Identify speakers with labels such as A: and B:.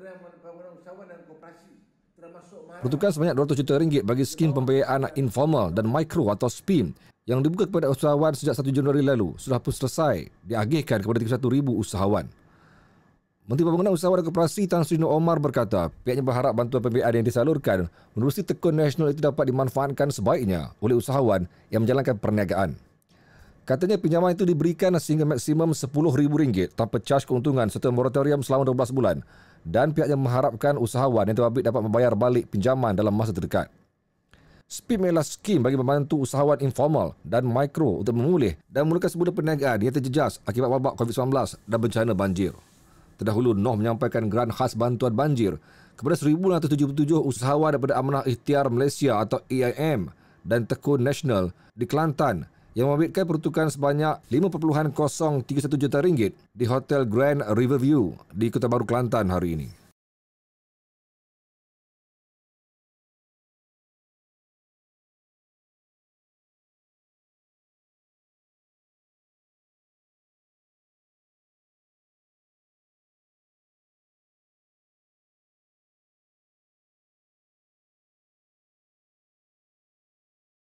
A: Kementerian Pembangunan Usahawan sebanyak 200 juta ringgit bagi skim pembiayaan informal dan mikro atau SPIM yang dibuka kepada usahawan sejak 1 Januari lalu sudah pun selesai diagihkan kepada 31,000 usahawan. Menteri Pembangunan Usahawan dan Koperasi Tan Sri Nur Omar berkata pihaknya berharap bantuan pembiayaan yang disalurkan menerusi tekun nasional itu dapat dimanfaatkan sebaiknya oleh usahawan yang menjalankan perniagaan. Katanya pinjaman itu diberikan sehingga maksimum rm ringgit tanpa charge keuntungan serta moratorium selama 12 bulan dan pihaknya mengharapkan usahawan yang terbabit dapat membayar balik pinjaman dalam masa terdekat. SPIM ialah skim bagi membantu usahawan informal dan mikro untuk memulih dan memulakan semula perniagaan yang terjejas akibat wabak COVID-19 dan bencana banjir. Terdahulu, NOH menyampaikan geran khas bantuan banjir kepada 1,177 usahawan daripada Amanah Ikhtiar Malaysia atau EIM dan Tekun Nasional di Kelantan yang membitkan peruntukan sebanyak 5.031 juta ringgit di Hotel Grand Riverview di Kota Baru Kelantan
B: hari ini.